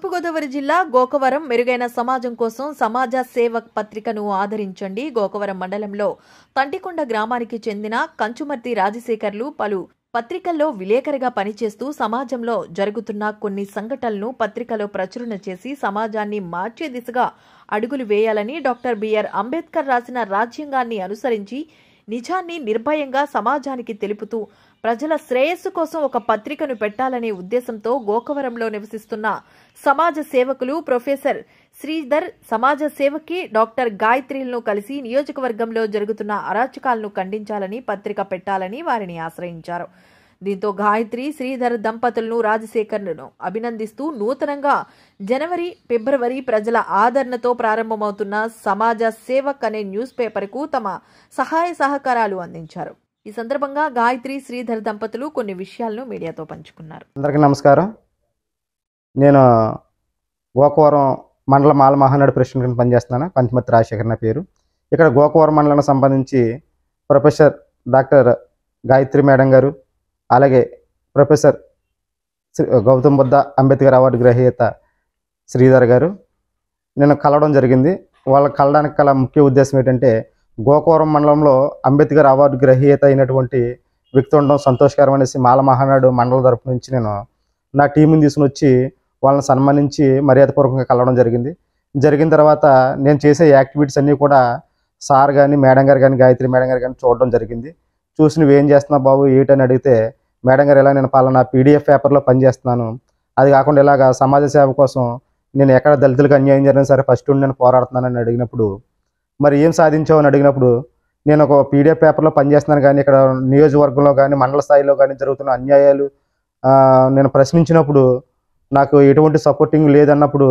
తూర్పుగోదావరి జిల్లా గోకవరం మెరుగైన సమాజం కోసం సమాజ సేవక్ పత్రికను ఆదరించండి గోకవరం మండలంలో తంటికొండ గ్రామానికి చెందిన కంచుమర్తి రాజశేఖర్లు పలు పత్రికల్లో విలేకరిగా పనిచేస్తూ సమాజంలో జరుగుతున్న కొన్ని సంఘటనలను పత్రికలో ప్రచురణ చేసి సమాజాన్ని మార్చే దిశగా అడుగులు వేయాలని డాక్టర్ బిఆర్ అంబేద్కర్ రాసిన రాజ్యాంగాన్ని అనుసరించి నిజాన్ని నిర్భయంగా సమాజానికి తెలుపుతూ ప్రజల శ్రేయస్సు కోసం ఒక పత్రికను పెట్టాలనే ఉద్దేశంతో గోకవరంలో నివసిస్తున్న సమాజ సేవకులు ప్రొఫెసర్ శ్రీధర్ సమాజ సేవకి డాక్టర్ గాయత్రిలను కలిసి నియోజకవర్గంలో జరుగుతున్న అరాచకాలను ఖండించాలని పత్రిక పెట్టాలని వారిని ఆశ్రయించారు దీంతో గాయత్రి శ్రీధర్ దంపతులను రాజశేఖర్ను అభినందిస్తూ నూతనంగా జనవరి ఫిబ్రవరి ప్రజల ఆదరణతో ప్రారంభమవుతున్న సమాజ సేవక్ అనే న్యూస్ పేపర్కు తమ సహాయ సహకారాలు అందించారు ఈ సందర్భంగా గాయత్రి శ్రీధర్ దంపతులు కొన్ని విషయాలను మీడియాతో పంచుకున్నారు అందరికీ నమస్కారం నేను గోకవరం మండల మాల మహానాడు ప్రశ్న పనిచేస్తున్నాను పంచమతి రాజశేఖర్ నా పేరు ఇక్కడ గోకవరం మండలానికి సంబంధించి ప్రొఫెసర్ డాక్టర్ గాయత్రి మేడం గారు అలాగే ప్రొఫెసర్ గౌతమ్ బుద్ధ అంబేద్కర్ అవార్డు గ్రహీత శ్రీధర్ గారు నేను కలవడం జరిగింది వాళ్ళ కలడానికి కల ముఖ్య ఉద్దేశం ఏంటంటే గోకవరం మండలంలో అంబేద్కర్ అవార్డు గ్రహీత అయినటువంటి వ్యక్తి ఉండడం సంతోషకరం అనేసి మాల మహానాడు మండల తరపు నుంచి నేను నా టీంని తీసుకుని వచ్చి వాళ్ళని సన్మానించి మర్యాదపూర్వకంగా కలవడం జరిగింది జరిగిన తర్వాత నేను చేసే యాక్టివిటీస్ అన్నీ కూడా సార్ కానీ మేడం గారు కానీ గాయత్రి మేడం గారు కానీ చూడడం జరిగింది చూసి నువ్వేం చేస్తున్నావు బాబు ఏంటని అడిగితే మేడం గారు ఇలా నేను పాలన పీడిఎఫ్ పేపర్లో పనిచేస్తున్నాను అది కాకుండా ఇలాగ సమాజ సేవ కోసం నేను ఎక్కడ దళితులకు అన్యాయం జరిగిన సరే ఫస్ట్ నేను పోరాడుతున్నానని అడిగినప్పుడు మరి ఏం సాధించావు అని అడిగినప్పుడు నేను ఒక పీడిఎఫ్ పేపర్లో పనిచేస్తున్నాను కానీ ఇక్కడ నియోజకవర్గంలో కానీ మండల స్థాయిలో కానీ జరుగుతున్న అన్యాయాలు నేను ప్రశ్నించినప్పుడు నాకు ఎటువంటి సపోర్టింగ్ లేదన్నప్పుడు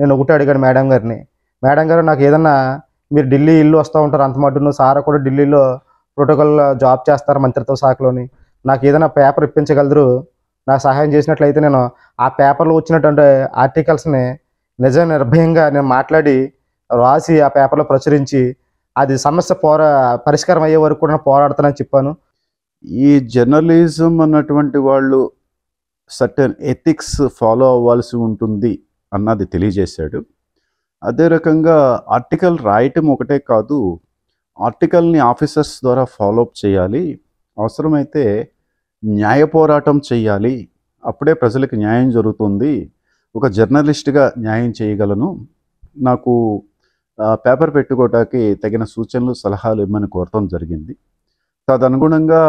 నేను ఒకటే అడిగాను మేడం గారిని మేడం గారు నాకు ఏదన్నా మీరు ఢిల్లీ ఇల్లు వస్తూ ఉంటారు అంత మటును సారా కూడా ఢిల్లీలో ప్రోటోకాల్ జాబ్ చేస్తారు మంత్రిత్వ శాఖలోని నాకు ఏదైనా పేపర్ ఇప్పించగలరు నాకు సహాయం చేసినట్లయితే నేను ఆ పేపర్లో వచ్చినటువంటి ఆర్టికల్స్ని నిజ నిర్భయంగా నేను మాట్లాడి రాసి ఆ పేపర్లో ప్రచురించి అది సమస్య పోరా పరిష్కారం అయ్యే వరకు కూడా పోరాడుతానని చెప్పాను ఈ జర్నలిజం అన్నటువంటి వాళ్ళు సర్టన్ ఎథిక్స్ ఫాలో అవ్వాల్సి ఉంటుంది అన్నది తెలియజేశాడు అదే రకంగా ఆర్టికల్ రాయటం ఒకటే కాదు ఆర్టికల్ని ఆఫీసర్స్ ద్వారా ఫాలోఅప్ చేయాలి అవసరమైతే న్యాయ పోరాటం చేయాలి అప్పుడే ప్రజలకు న్యాయం జరుగుతుంది ఒక జర్నలిస్ట్గా న్యాయం చేయగలను నాకు పేపర్ పెట్టుకోవటానికి తగిన సూచనలు సలహాలు ఇవ్వమని కోరటం జరిగింది తదనుగుణంగా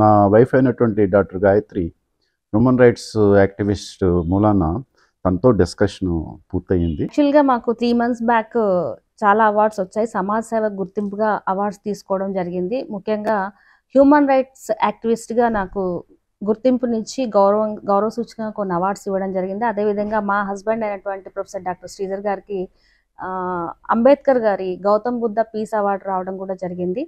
నా వైఫ్ అయినటువంటి doctor Gayatri human rights activist మూలాన తనతో డిస్కషన్ పూర్తయింది యాక్చువల్గా మాకు త్రీ మంత్స్ బ్యాక్ చాలా అవార్డ్స్ వచ్చాయి సమాజ సేవ గుర్తింపుగా అవార్డ్స్ తీసుకోవడం జరిగింది ముఖ్యంగా హ్యూమన్ రైట్స్ యాక్టివిస్ట్గా నాకు గుర్తింపునిచ్చి గౌరవం గౌరవ సూచికంగా కొన్ని అవార్డ్స్ ఇవ్వడం జరిగింది అదేవిధంగా మా హస్బెండ్ అయినటువంటి ప్రొఫెసర్ డాక్టర్ శ్రీధర్ గారికి అంబేద్కర్ గారి గౌతమ్ బుద్ధ పీస్ అవార్డు రావడం కూడా జరిగింది